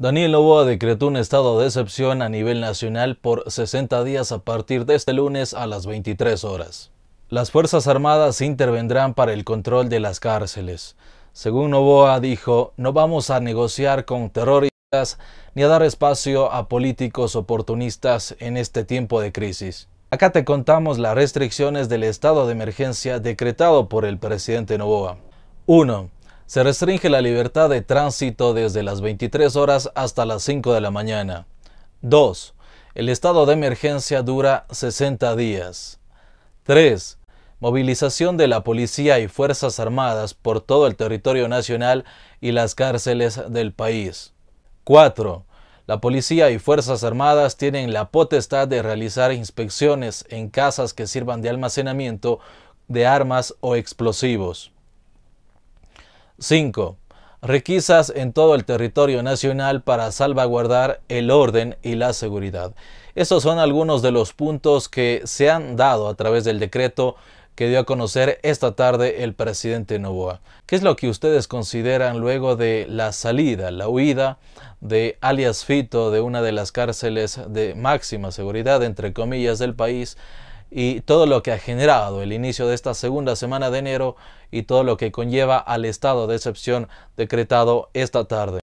Daniel Novoa decretó un estado de excepción a nivel nacional por 60 días a partir de este lunes a las 23 horas. Las Fuerzas Armadas intervendrán para el control de las cárceles. Según Novoa dijo, no vamos a negociar con terroristas ni a dar espacio a políticos oportunistas en este tiempo de crisis. Acá te contamos las restricciones del estado de emergencia decretado por el presidente Novoa. 1 se restringe la libertad de tránsito desde las 23 horas hasta las 5 de la mañana. 2. El estado de emergencia dura 60 días. 3. Movilización de la policía y fuerzas armadas por todo el territorio nacional y las cárceles del país. 4. La policía y fuerzas armadas tienen la potestad de realizar inspecciones en casas que sirvan de almacenamiento de armas o explosivos. 5. Requisas en todo el territorio nacional para salvaguardar el orden y la seguridad. Estos son algunos de los puntos que se han dado a través del decreto que dio a conocer esta tarde el presidente Novoa. ¿Qué es lo que ustedes consideran luego de la salida, la huida de alias Fito de una de las cárceles de máxima seguridad, entre comillas, del país? y todo lo que ha generado el inicio de esta segunda semana de enero y todo lo que conlleva al estado de excepción decretado esta tarde.